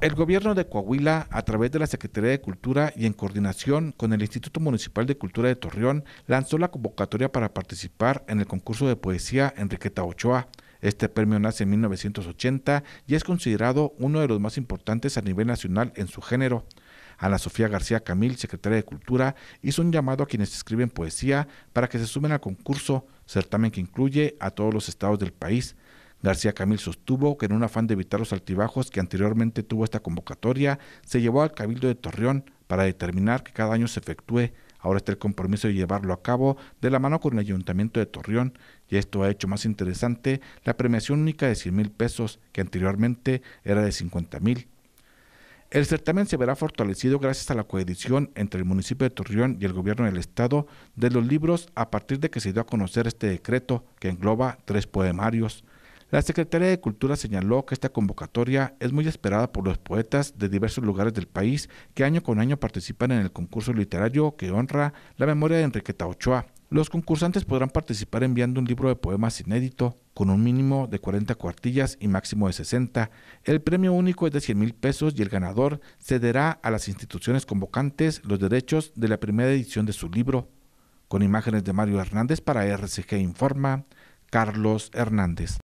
El gobierno de Coahuila, a través de la Secretaría de Cultura y en coordinación con el Instituto Municipal de Cultura de Torreón, lanzó la convocatoria para participar en el concurso de poesía Enriqueta Ochoa. Este premio nace en 1980 y es considerado uno de los más importantes a nivel nacional en su género. Ana Sofía García Camil, secretaria de Cultura, hizo un llamado a quienes escriben poesía para que se sumen al concurso, certamen que incluye a todos los estados del país. García Camil sostuvo que en un afán de evitar los altibajos que anteriormente tuvo esta convocatoria, se llevó al Cabildo de Torreón para determinar que cada año se efectúe. Ahora está el compromiso de llevarlo a cabo de la mano con el Ayuntamiento de Torreón, y esto ha hecho más interesante la premiación única de 100 mil pesos, que anteriormente era de 50 mil. El certamen se verá fortalecido gracias a la coedición entre el municipio de Torreón y el gobierno del estado de los libros a partir de que se dio a conocer este decreto que engloba tres poemarios. La Secretaría de Cultura señaló que esta convocatoria es muy esperada por los poetas de diversos lugares del país que año con año participan en el concurso literario que honra la memoria de Enriqueta Ochoa. Los concursantes podrán participar enviando un libro de poemas inédito con un mínimo de 40 cuartillas y máximo de 60. El premio único es de 100 mil pesos y el ganador cederá a las instituciones convocantes los derechos de la primera edición de su libro. Con imágenes de Mario Hernández para RCG Informa, Carlos Hernández.